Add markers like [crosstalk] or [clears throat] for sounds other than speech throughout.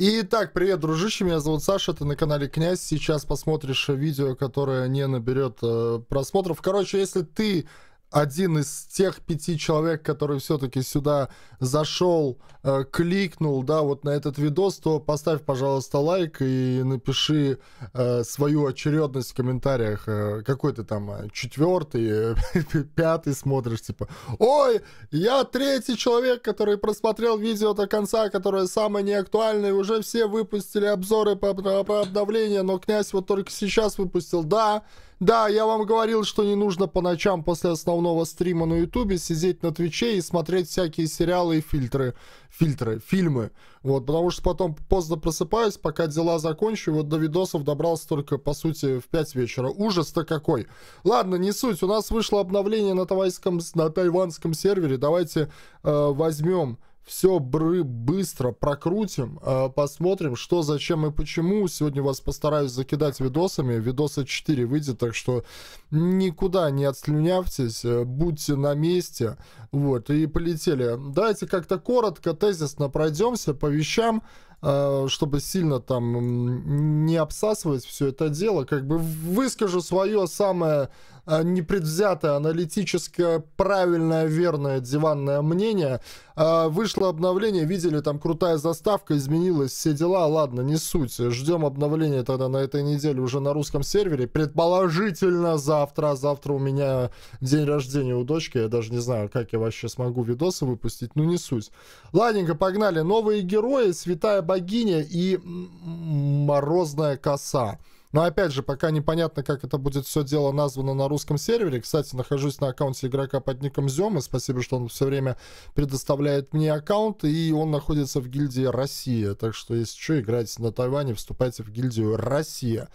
Итак, привет, дружище, меня зовут Саша, ты на канале Князь. Сейчас посмотришь видео, которое не наберет э, просмотров. Короче, если ты один из тех пяти человек, который все-таки сюда зашел, э, кликнул, да, вот на этот видос, то поставь, пожалуйста, лайк и напиши э, свою очередность в комментариях. Э, какой ты там четвертый, [laughs] пятый смотришь, типа, ой, я третий человек, который просмотрел видео до конца, которое самое неактуальное, уже все выпустили обзоры по, по обновлению, но князь вот только сейчас выпустил, да, да, я вам говорил, что не нужно по ночам после основного стрима на Ютубе сидеть на Твиче и смотреть всякие сериалы и фильтры, фильтры, фильмы. Вот, потому что потом поздно просыпаюсь, пока дела закончу, вот до видосов добрался только, по сути, в 5 вечера. Ужас-то какой. Ладно, не суть, у нас вышло обновление на, тайванском, на тайванском сервере, давайте э, возьмем все быстро прокрутим, э, посмотрим, что, зачем и почему. Сегодня вас постараюсь закидать видосами. Видоса 4 выйдет, так что никуда не отслюнявьтесь, э, будьте на месте. Вот, и полетели. Давайте как-то коротко, тезисно пройдемся по вещам. А, чтобы сильно там не обсасывать все это дело, как бы выскажу свое самое а, непредвзятое, аналитическое, правильное, верное диванное мнение. А, вышло обновление, видели, там крутая заставка, изменилась, все дела, ладно, не суть. Ждем обновления тогда на этой неделе уже на русском сервере. Предположительно завтра, завтра у меня день рождения у дочки, я даже не знаю, как я вообще смогу видосы выпустить, ну не суть. Ладненько, погнали. Новые герои, святая богиня и морозная коса. Но опять же, пока непонятно, как это будет все дело названо на русском сервере. Кстати, нахожусь на аккаунте игрока под ником Зем, и Спасибо, что он все время предоставляет мне аккаунт. И он находится в гильдии Россия. Так что, если что, играйте на Тайване, вступайте в гильдию Россия.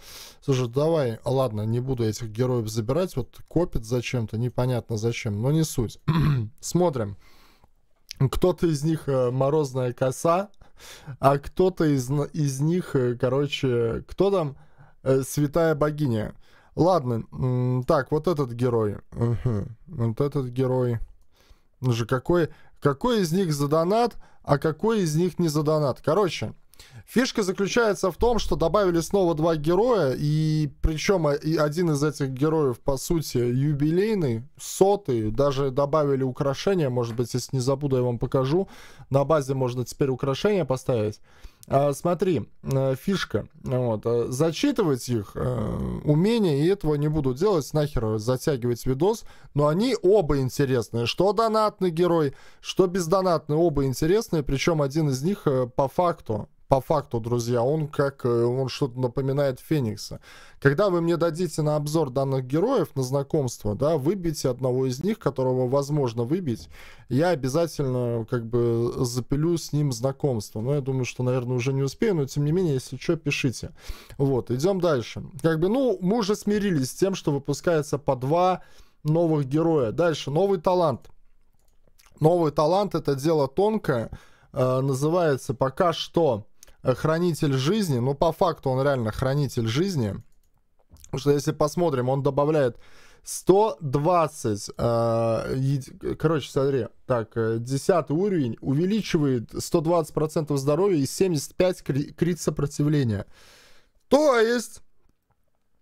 Слушай, давай, ладно, не буду этих героев забирать. Вот копит зачем-то, непонятно зачем, но не суть. [clears throat] Смотрим. Кто-то из них э, морозная коса, а кто-то из, из них, э, короче, кто там? Э, святая богиня. Ладно, так, вот этот герой. Угу. Вот этот герой. Ну же, какой, какой из них за донат, а какой из них не за донат? Короче, Фишка заключается в том, что добавили снова два героя, и причем э, один из этих героев, по сути, юбилейный, сотый, даже добавили украшения, может быть, если не забуду, я вам покажу. На базе можно теперь украшения поставить. А, смотри, э, фишка, вот, э, зачитывать их э, умение, и этого не буду делать, нахер затягивать видос, но они оба интересные, что донатный герой, что бездонатный, оба интересные, причем один из них по факту по факту, друзья, он как э, он что-то напоминает Феникса. Когда вы мне дадите на обзор данных героев, на знакомство, да, выбейте одного из них, которого возможно выбить, я обязательно как бы запилю с ним знакомство. Но я думаю, что, наверное, уже не успею, но тем не менее, если что, пишите. Вот, идем дальше. Как бы, ну, мы уже смирились с тем, что выпускается по два новых героя. Дальше, новый талант. Новый талант это дело тонкое, э, называется пока что хранитель жизни, ну, по факту он реально хранитель жизни, потому что если посмотрим, он добавляет 120, э, короче, смотри, так, 10 э, уровень увеличивает 120% здоровья и 75 крит сопротивления. То есть,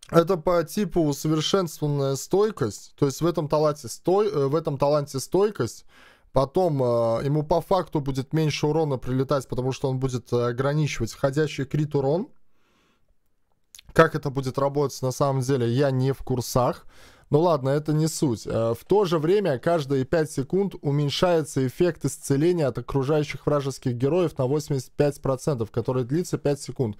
это по типу усовершенствованная стойкость, то есть в этом таланте, стой, э, в этом таланте стойкость, Потом э, ему по факту будет меньше урона прилетать, потому что он будет э, ограничивать входящий крит урон. Как это будет работать на самом деле, я не в курсах. Ну ладно, это не суть. Э, в то же время каждые 5 секунд уменьшается эффект исцеления от окружающих вражеских героев на 85%, который длится 5 секунд.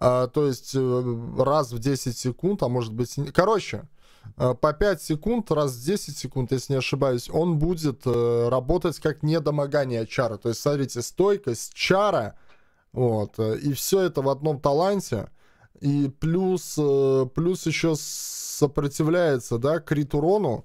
Э, то есть раз в 10 секунд, а может быть... Короче, Э, по 5 секунд, раз в 10 секунд, если не ошибаюсь, он будет э, работать как недомогание чара. То есть, смотрите, стойкость чара, вот, э, и все это в одном таланте. И плюс, плюс еще сопротивляется, да, крит урону.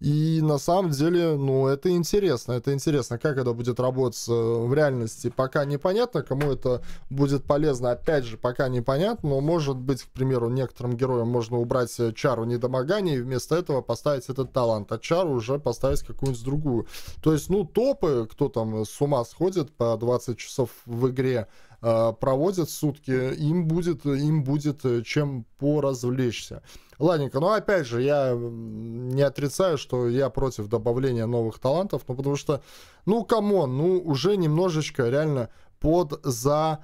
И на самом деле, ну, это интересно. Это интересно, как это будет работать э, в реальности. Пока непонятно, кому это будет полезно. Опять же, пока непонятно. Но, может быть, к примеру, некоторым героям можно убрать э, чару недомогания и вместо этого поставить этот талант. А чару уже поставить какую-нибудь другую. То есть, ну, топы, кто там с ума сходит по 20 часов в игре, Э, проводят сутки, им будет, им будет э, чем поразвлечься. Ладненько, но опять же, я не отрицаю, что я против добавления новых талантов, но ну, потому что, ну, камон, ну, уже немножечко реально под запарили.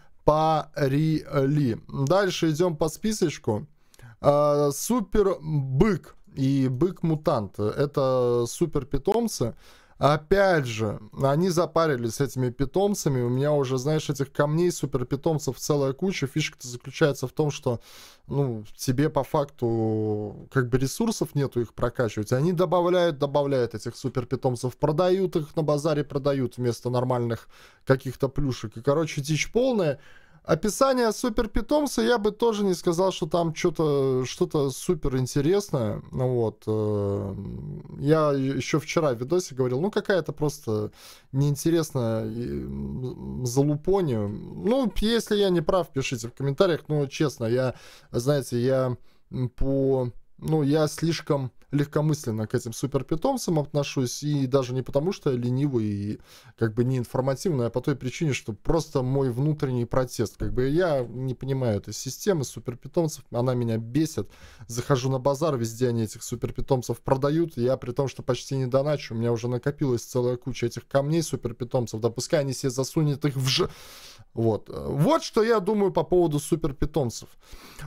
Дальше идем по списочку. А, супер бык и бык-мутант. Это супер питомцы. Опять же, они запарились с этими питомцами. У меня уже, знаешь, этих камней супер питомцев целая куча. Фишка-то заключается в том, что ну, тебе по факту как бы ресурсов нету их прокачивать. Они добавляют, добавляют этих супер питомцев, продают их на базаре, продают вместо нормальных каких-то плюшек. И, короче, дичь полная. Описание супер питомца я бы тоже не сказал, что там что-то что, -то, супер интересное. Ну вот. Э, я еще вчера в видосе говорил, ну какая-то просто неинтересная залупония. Ну, если я не прав, пишите в комментариях. Ну, честно, я, знаете, я по ну, я слишком легкомысленно к этим суперпитомцам отношусь, и даже не потому, что я ленивый и как бы неинформативный, а по той причине, что просто мой внутренний протест. Как бы я не понимаю этой системы суперпитомцев, она меня бесит. Захожу на базар, везде они этих суперпитомцев продают, я при том, что почти не доначу, у меня уже накопилась целая куча этих камней суперпитомцев, да пускай они себе засунут их в ж... Вот. Вот что я думаю по поводу суперпитомцев.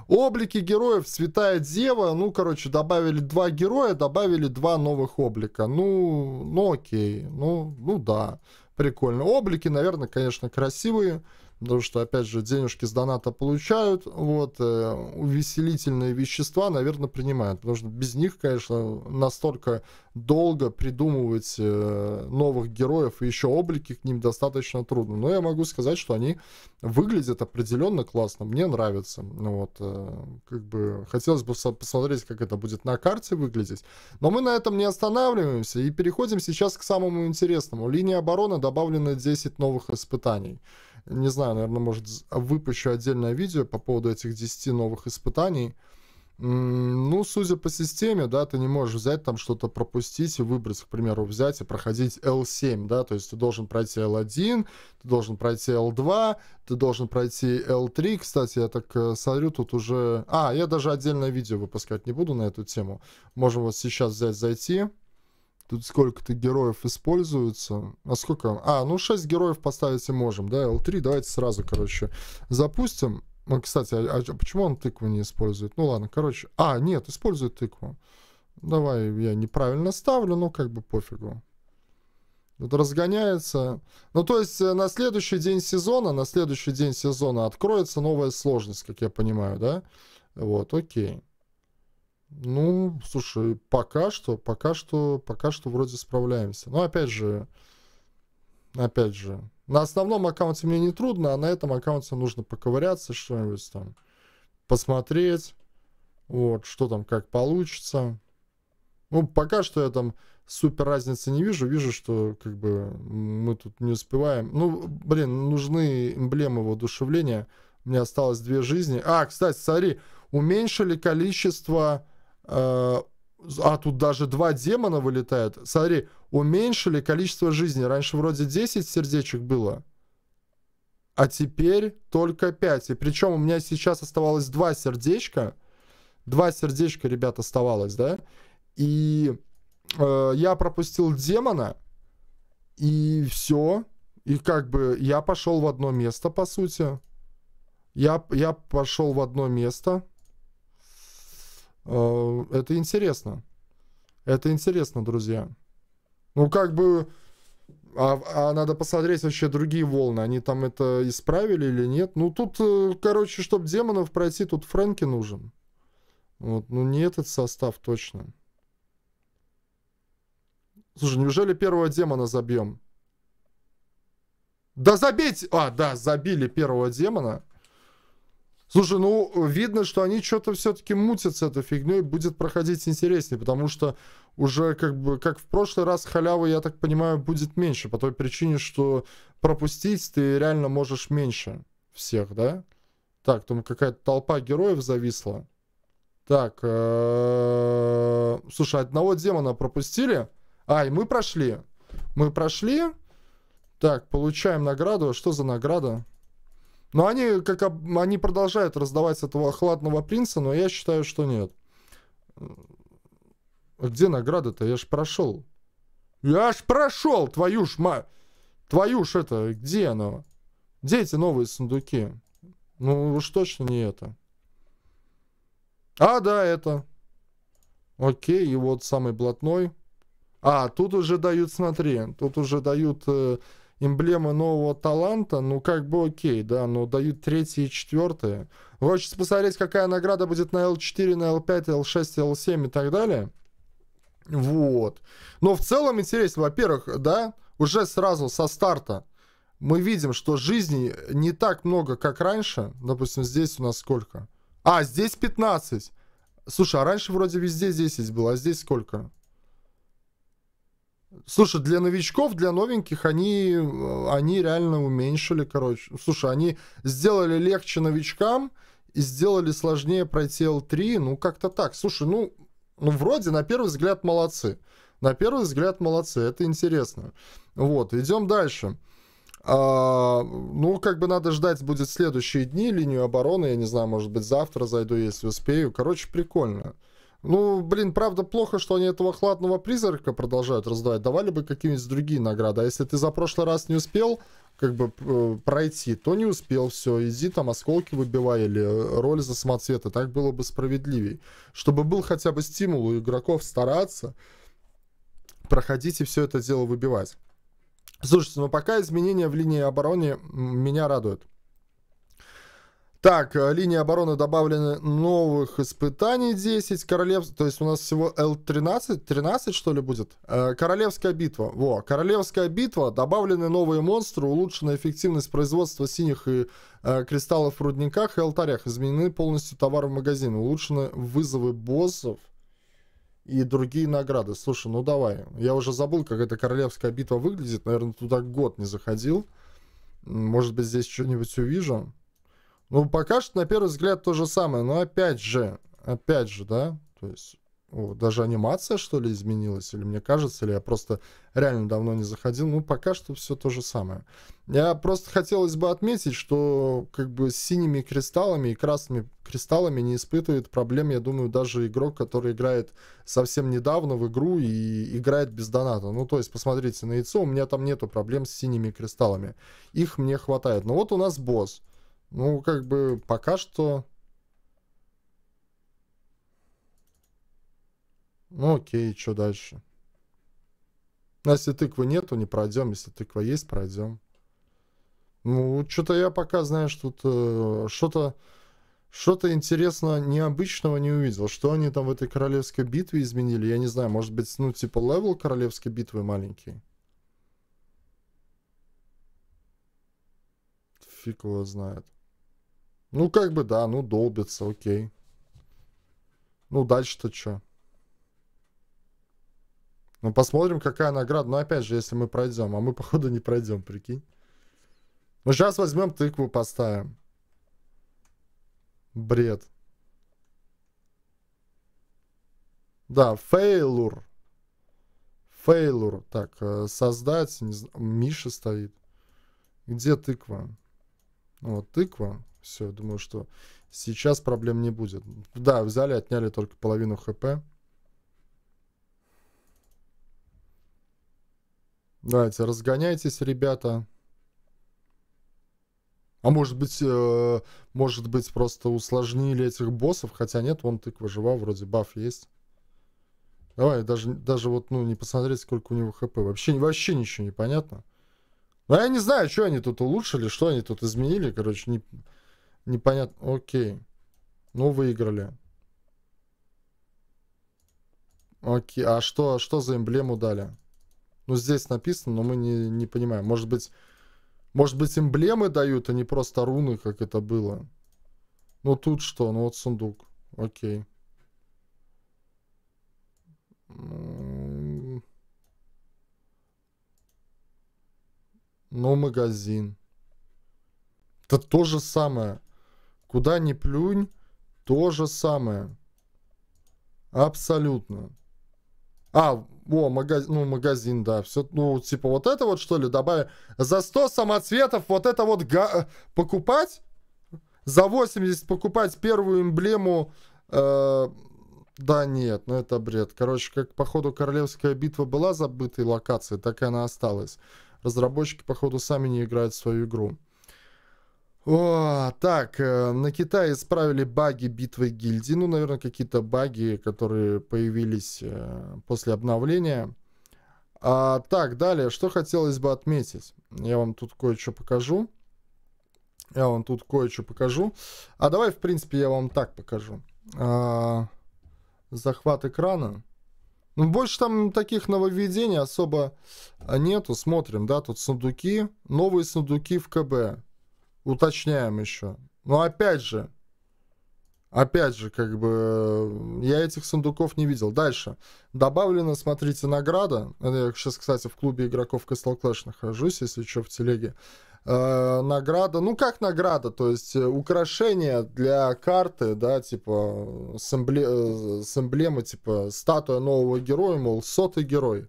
Облики героев, Святая Дева, ну, короче, добавили два героя, добавили два новых облика. Ну, ну окей, ну, ну да, прикольно. Облики, наверное, конечно, красивые потому что, опять же, денежки с доната получают, вот, э, увеселительные вещества, наверное, принимают, потому что без них, конечно, настолько долго придумывать э, новых героев и еще облики к ним достаточно трудно, но я могу сказать, что они выглядят определенно классно, мне нравится, ну вот, э, как бы, хотелось бы посмотреть, как это будет на карте выглядеть, но мы на этом не останавливаемся и переходим сейчас к самому интересному, линия обороны добавлено 10 новых испытаний, не знаю, наверное, может, а выпущу отдельное видео по поводу этих 10 новых испытаний. Ну, судя по системе, да, ты не можешь взять там что-то пропустить и выбрать, к примеру, взять и проходить L7, да, то есть ты должен пройти L1, ты должен пройти L2, ты должен пройти L3, кстати, я так э, смотрю, тут уже... А, я даже отдельное видео выпускать не буду на эту тему. Можем вот сейчас взять, зайти, Тут сколько-то героев используется. А сколько? А, ну 6 героев поставить и можем, да? L3 давайте сразу, короче, запустим. Ну, кстати, а, а почему он тыкву не использует? Ну ладно, короче. А, нет, использует тыкву. Давай, я неправильно ставлю, ну как бы пофигу. Вот разгоняется. Ну, то есть э, на следующий день сезона, на следующий день сезона откроется новая сложность, как я понимаю, да? Вот, окей. Ну, слушай, пока что, пока что, пока что вроде справляемся. Но опять же, опять же, на основном аккаунте мне не трудно, а на этом аккаунте нужно поковыряться, что-нибудь там посмотреть, вот, что там, как получится. Ну, пока что я там супер разницы не вижу. Вижу, что как бы мы тут не успеваем. Ну, блин, нужны эмблемы воодушевления. У меня осталось две жизни. А, кстати, смотри, уменьшили количество Э, а тут даже два демона вылетают. Смотри, уменьшили количество жизни. Раньше вроде 10 сердечек было, а теперь только 5. И причем у меня сейчас оставалось два сердечка. Два сердечка, ребят, оставалось, да? И э, я пропустил демона, и все. И как бы я пошел в одно место, по сути. Я, я пошел в одно место. Э, это интересно. Это интересно, друзья. Ну, как бы... А, а надо посмотреть вообще другие волны. Они там это исправили или нет. Ну, тут, э, короче, чтобы демонов пройти, тут Фрэнки нужен. Вот, ну не этот состав точно. Слушай, неужели первого демона забьем? Да забейте! А, да, забили первого демона. Слушай, ну, видно, что они что-то все-таки мутят с этой фигней, будет проходить интереснее, потому что уже как бы, как в прошлый раз, халявы, я так понимаю, будет меньше, по той причине, что пропустить ты реально можешь меньше всех, да? Так, там какая-то толпа героев зависла. Так, э, слушай, одного демона пропустили? А, и мы прошли. Мы прошли. Так, получаем награду. Что за награда? Но они, как, они продолжают раздавать этого хладного принца, но я считаю, что нет. Где награда-то? Я ж прошел. Я ж прошел, твою ж ма... Твою ж это, где оно? Где эти новые сундуки? Ну, уж точно не это. А, да, это. Окей, и вот самый блатной. А, тут уже дают, смотри, тут уже дают э, эмблема нового таланта, ну как бы окей, да, но дают третье и четвертое. Хочется посмотреть, какая награда будет на L4, на L5, L6, L7 и так далее. Вот. Но в целом интересно, во-первых, да, уже сразу со старта мы видим, что жизни не так много, как раньше. Допустим, здесь у нас сколько? А, здесь 15. Слушай, а раньше вроде везде 10 было, а здесь сколько? Слушай, для новичков, для новеньких они, э, они реально уменьшили, короче. Слушай, они сделали легче новичкам и сделали сложнее пройти L3, ну как-то так. Слушай, ну, ну вроде на первый взгляд молодцы. На первый взгляд молодцы, это интересно. Вот, идем дальше. А, ну, как бы надо ждать будет следующие дни, линию обороны, я не знаю, может быть, завтра зайду, если успею. Короче, прикольно. Ну, блин, правда плохо, что они этого хладного призрака продолжают раздавать. Давали бы какие-нибудь другие награды. А если ты за прошлый раз не успел, как бы э, пройти, то не успел, все, иди там осколки выбивай или э, роль за самоцветы, так было бы справедливей. Чтобы был хотя бы стимул у игроков стараться проходить и все это дело выбивать. Слушайте, но ну, пока изменения в линии обороны меня радуют. Так, э, линия обороны добавлены новых испытаний 10. Королевств... То есть у нас всего L13? 13, что ли, будет? Э, королевская битва. Во, Королевская битва. Добавлены новые монстры, улучшена эффективность производства синих и э, кристаллов в рудниках и алтарях. Изменены полностью товары в магазин. Улучшены вызовы боссов и другие награды. Слушай, ну давай. Я уже забыл, как эта Королевская битва выглядит. Наверное, туда год не заходил. Может быть, здесь что-нибудь увижу. Ну, пока что, на первый взгляд, то же самое. Но опять же, опять же, да, то есть о, даже анимация, что ли, изменилась, или мне кажется, или я просто реально давно не заходил. Ну, пока что все то же самое. Я просто хотелось бы отметить, что как бы с синими кристаллами и красными кристаллами не испытывает проблем, я думаю, даже игрок, который играет совсем недавно в игру и играет без доната. Ну, то есть, посмотрите на яйцо, у меня там нету проблем с синими кристаллами. Их мне хватает. Но вот у нас босс. Ну, как бы пока что... Ну, окей, что дальше? А если тыквы нету, не пройдем. Если тыква есть, пройдем. Ну, что-то я пока, знаешь, тут э, что-то что-то интересного, необычного не увидел. Что они там в этой королевской битве изменили, я не знаю. Может быть, ну, типа левел королевской битвы маленький? Фиг его знает. Ну, как бы, да, ну, долбится, окей. Ну, дальше-то что? Ну, посмотрим, какая награда. Но, ну, опять же, если мы пройдем. А мы, [laughs] походу, не пройдем, прикинь. Ну, сейчас возьмем тыкву, поставим. Бред. Да, фейлур. Фейлур. Так, э, создать. Не знаю. Миша стоит. Где тыква? Вот, тыква. Все, думаю, что сейчас проблем не будет. Да, взяли, отняли только половину хп. Давайте, разгоняйтесь, ребята. А может быть, э, может быть, просто усложнили этих боссов, хотя нет, вон тыква жива, вроде баф есть. Давай, даже, даже вот, ну, не посмотреть, сколько у него хп. Вообще, вообще ничего не понятно. Но ну, я не знаю, что они тут улучшили, что они тут изменили, короче, не... Непонятно. Окей. Ну, выиграли. Окей. А что, а что за эмблему дали? Ну, здесь написано, но мы не, не понимаем. Может быть, может быть, эмблемы дают, а не просто руны, как это было. Ну, тут что? Ну, вот сундук. Окей. Ну, магазин. Это то же самое. Куда ни плюнь, то же самое. Абсолютно. А, о, магазин, ну, магазин, да. Все, ну, типа, вот это вот, что ли, добавить? За 100 самоцветов вот это вот га э, покупать? За 80 покупать первую эмблему... Э да нет, ну это бред. Короче, как, походу, Королевская битва была забытой локацией, так и она осталась. Разработчики, походу, сами не играют в свою игру. О, так, э, на Китае исправили баги битвы гильдии. Ну, наверное, какие-то баги, которые появились э, после обновления. А, так, далее, что хотелось бы отметить. Я вам тут кое-что покажу. Я вам тут кое-что покажу. А давай, в принципе, я вам так покажу. А, захват экрана. Ну, больше там таких нововведений особо э, нету. Смотрим, да, тут сундуки. Новые сундуки в КБ уточняем еще. Но опять же, опять же, как бы, э, я этих сундуков не видел. Дальше. Добавлена, смотрите, награда. Э, я сейчас, кстати, в клубе игроков Castle Clash нахожусь, если что, в телеге. Э, награда, ну как награда, то есть украшение для карты, да, типа с, эмбле, с эмблемой, типа статуя нового героя, мол, сотый герой.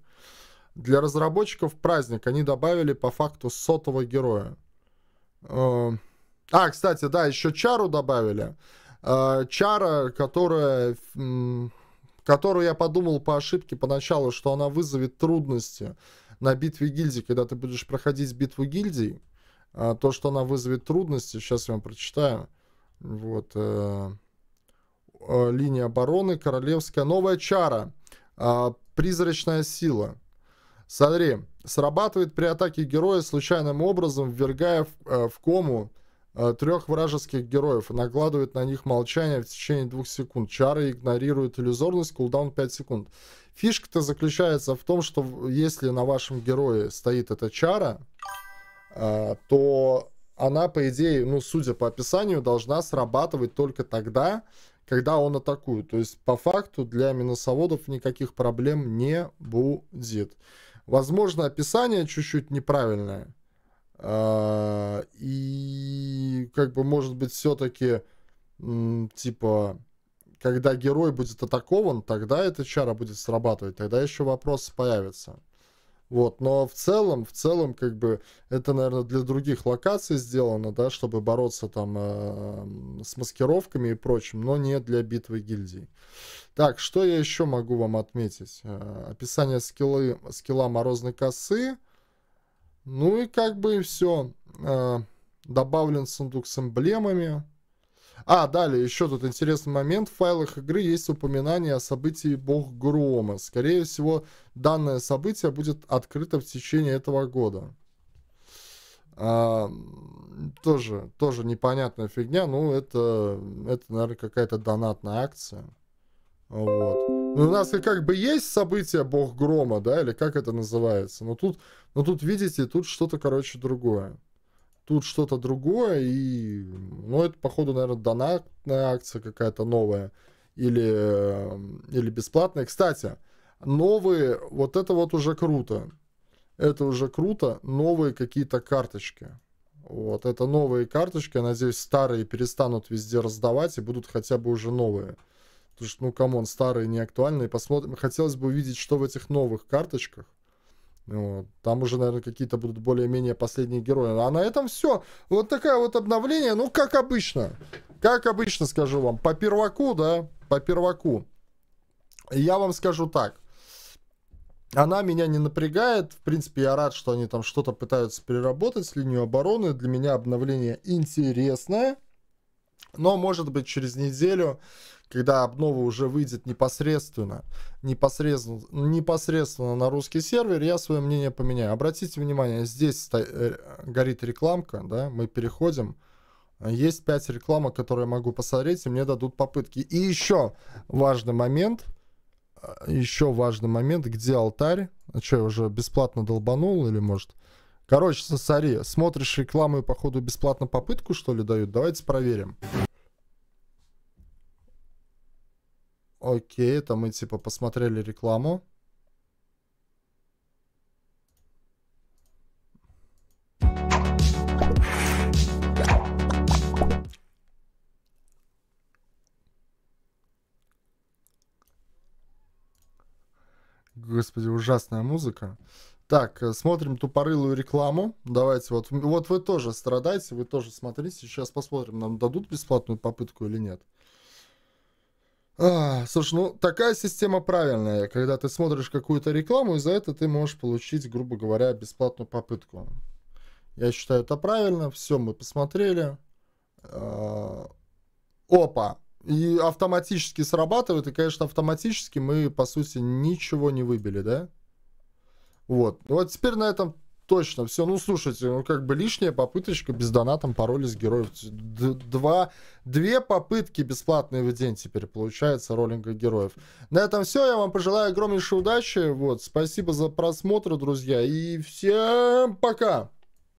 Для разработчиков праздник, они добавили по факту сотого героя. Эм, а, кстати, да, еще чару добавили. Э, чара, которая, которую я подумал по ошибке поначалу, что она вызовет трудности на битве гильдии, когда ты будешь проходить битву гильдий. А то, что она вызовет трудности, сейчас я вам прочитаю. Вот. Э, э, линия обороны, королевская новая чара. А, призрачная сила. Смотри, срабатывает при атаке героя случайным образом, ввергая в, э, в кому э, трех вражеских героев и накладывает на них молчание в течение двух секунд. Чары игнорируют иллюзорность, кулдаун 5 секунд. Фишка-то заключается в том, что если на вашем герое стоит эта чара, э, то она, по идее, ну, судя по описанию, должна срабатывать только тогда, когда он атакует. То есть, по факту, для минусоводов никаких проблем не будет. Возможно, описание чуть-чуть неправильное. А, и как бы, может быть, все-таки, типа, когда герой будет атакован, тогда эта чара будет срабатывать, тогда еще вопросы появятся. Вот, но в целом, в целом, как бы, это, наверное, для других локаций сделано, да, чтобы бороться там э, с маскировками и прочим, но не для битвы гильдий. Так, что я еще могу вам отметить? Э, описание скиллы, скилла морозной косы. Ну и как бы и все. Э, добавлен сундук с эмблемами. А, далее, еще тут интересный момент. В файлах игры есть упоминание о событии Бог Грома. Скорее всего, данное событие будет открыто в течение этого года. А, тоже, тоже непонятная фигня. Ну, это, это наверное, какая-то донатная акция. Вот. Ну, у нас и как бы есть событие бог грома, да, или как это называется. Но тут, но тут видите, тут что-то, короче, другое. Тут что-то другое, и, ну, это, походу, наверное, донатная акция какая-то новая. Или, э, или бесплатная. Кстати, новые, вот это вот уже круто. Это уже круто, новые какие-то карточки. Вот, это новые карточки, я надеюсь, старые перестанут везде раздавать и будут хотя бы уже новые. Потому что, ну, камон, старые не актуальны. посмотрим, хотелось бы увидеть, что в этих новых карточках. Вот. Там уже, наверное, какие-то будут более-менее последние герои. А на этом все. Вот такая вот обновление. Ну, как обычно. Как обычно, скажу вам. По перваку, да, по перваку. Я вам скажу так. Она меня не напрягает. В принципе, я рад, что они там что-то пытаются переработать, линию обороны. Для меня обновление интересное. Но, может быть, через неделю когда обнова уже выйдет непосредственно, непосредственно, непосредственно на русский сервер, я свое мнение поменяю. Обратите внимание, здесь сто... Э, горит рекламка, да, мы переходим. Есть 5 рекламок, которые я могу посмотреть, и мне дадут попытки. И еще важный момент, э, еще важный момент, где алтарь? А что, я уже бесплатно долбанул или может... Короче, сосари, смотришь рекламу и походу бесплатно попытку, что ли, дают? Давайте проверим. Окей, это мы типа посмотрели рекламу. Господи, ужасная музыка. Так, э, смотрим тупорылую рекламу. Давайте вот, вот вы тоже страдаете, вы тоже смотрите. Сейчас посмотрим, нам дадут бесплатную попытку или нет. А, слушай, ну такая система правильная, когда ты смотришь какую-то рекламу, и за это ты можешь получить, грубо говоря, бесплатную попытку. Я считаю это правильно. Все, мы посмотрели. А, опа. И автоматически срабатывает, и, конечно, автоматически мы, по сути, ничего не выбили, да? Вот. Ну, вот теперь на этом точно. Все, ну слушайте, ну как бы лишняя попыточка без донатом пароли с героев. два, две попытки бесплатные в день теперь получается роллинга героев. На этом все. Я вам пожелаю огромнейшей удачи. Вот, спасибо за просмотр, друзья. И всем пока!